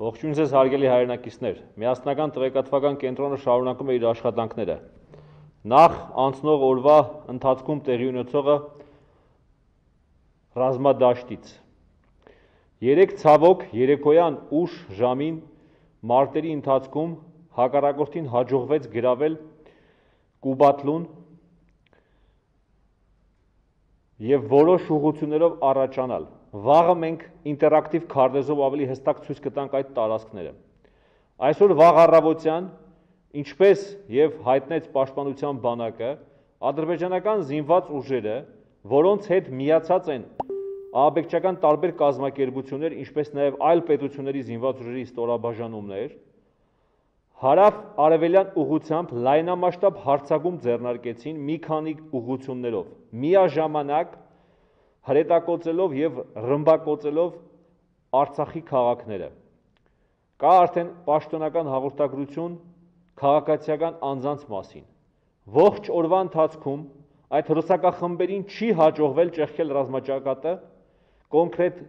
Ողջույն ձեզ հարգելի հայրենակիցներ։ Միասնական տեղեկատվական կենտրոնը շարունակում է իր աշխատանքները։ Նախ անցնող օրվա ընթացքում տեղի ունեցողը ռազմադաշտից։ 3 ցավոք երեկոյան ուշ ժամին մարտերի ընթացքում հակառակորդին հաջողվեց գravel Կուբատլուն եւ որոշ ուղություններով առաջանալ վաղը մենք ինտերակտիվ քարտեզով ավելի հստակ ցույց կտանք այդ տարածքները։ Այսօր վաղ առավոտյան, ինչպես եւ հայտնեց Պաշտպանության բանակը, ադրբեջանական զինված ուժերը, որոնց հետ միացած են աբեկչական տարբեր կազմակերպություններ, ինչպես նաեւ այլ պետությունների զինված ուժերի ստորաբաժանումներ, հարավ-արևելյան ուղությամբ լայնամասշտաբ հարցակում ձեռնարկեցին մի քանի ուղություններով։ Միաժամանակ հրետակոծելով եւ ռմբակոծելով Արցախի քաղաքները։ Կա արդեն պաշտոնական հաղորդագրություն քաղաքացիական անձանց մասին։ Ողջ օրվա ընթացքում այդ ռուսակախմբերին չի հաջողվել ճեղքել ռազմաճակատը կոնկրետ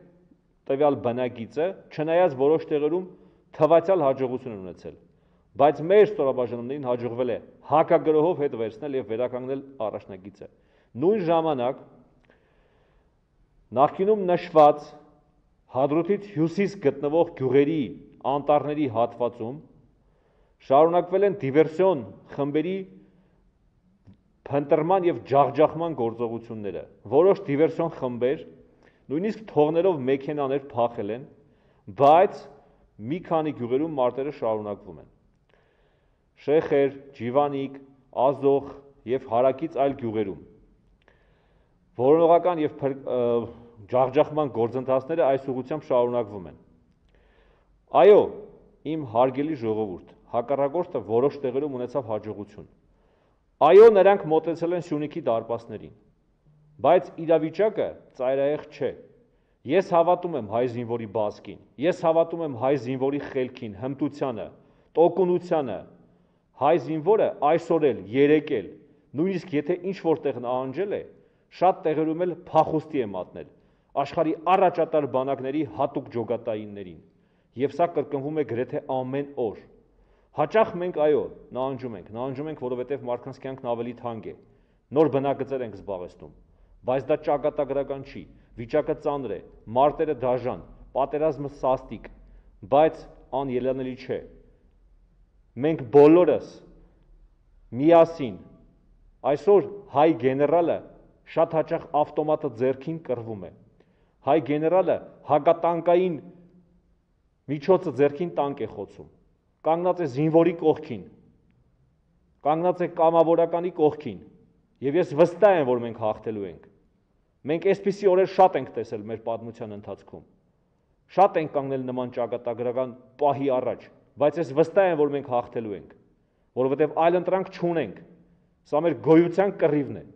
տվյալ բնագիծը, չնայած որոշ տեղերում թվացյալ հաջողություն են ունեցել։ Բայց մեր ստորաբաժանումներին հաջողվել է հակագրոհով հետ վերցնել եւ վերականգնել առաջնագիծը։ Նույն ժամանակ Նախկինում նշված հադրութից հյուսիս գտնվող գյուղերի անտառների հատվածում շարունակվել են դիվերսիոն խմբերի փնտրման եւ ջախջախման գործողությունները։ Որոշ դիվերսիոն խմբեր նույնիսկ թողնելով մեքենաներ փախել են, բայց մի քանի գյուղերում մարտերը շարունակվում են։ Շեխեր, Ջիվանիկ, Ազոխ եւ հարակից այլ գյուղերում Որոնողական եւ ջախջախման գործընթացները այս ուղությամբ շարունակվում են։ Այո, իմ հարգելի ժողովուրդ, հակառակորդը որոշ տեղերում ունեցավ հաջողություն։ Այո, նրանք մտածել են Սյունիքի դարպասներին։ Բայց իրավիճակը ծայրահեղ չէ։ Ես հավատում եմ հայ զինվորի բազկին։ Ես հավատում եմ հայ զինվորի խելքին, հմտությանը, տոկունությանը։ Հայ զինվորը այսօր էլ, երեկ էլ, նույնիսկ եթե ինչ որտեղ նա անջել է, շատ տեղերում էլ փախուստի է մատնել աշխարի առաջատար բանակների հատուկ ջոգատայիններին եւ սա կրկնվում է գրեթե ամեն օր հաճախ մենք այո նահանջում ենք նահանջում ենք որովհետեւ մարդկանց կյանքն ավելի թանկ է նոր բնակաձեր ենք զբաղեցնում բայց դա ճակատագրական չի վիճակը ծանր է մարտերը դաժան պատերազմը սաստիկ բայց անելանելի չէ մենք բոլորս միասին այսօր հայ գեներալը Շատ հաճախ ավտոմատը ձերքին կռվում է։ Հայ գեներալը հակատանկային միջոցը ձերքին տանկ է խոցում։ Կանգնած է զինվորի կողքին։ Կանգնած է կամավորականի կողքին։ Եվ ես վստահ եմ, որ մենք հաղթելու ենք։ Մենք այսպիսի օրեր շատ ենք տեսել մեր պատմության ընթացքում։ Շատ ենք կանգնել նման ճակատագրական պահի առաջ, բայց ես վստահ եմ, որ մենք հաղթելու ենք, որովհետև այլ ընտրանք չունենք։ Սա մեր գոյության կռիվն է։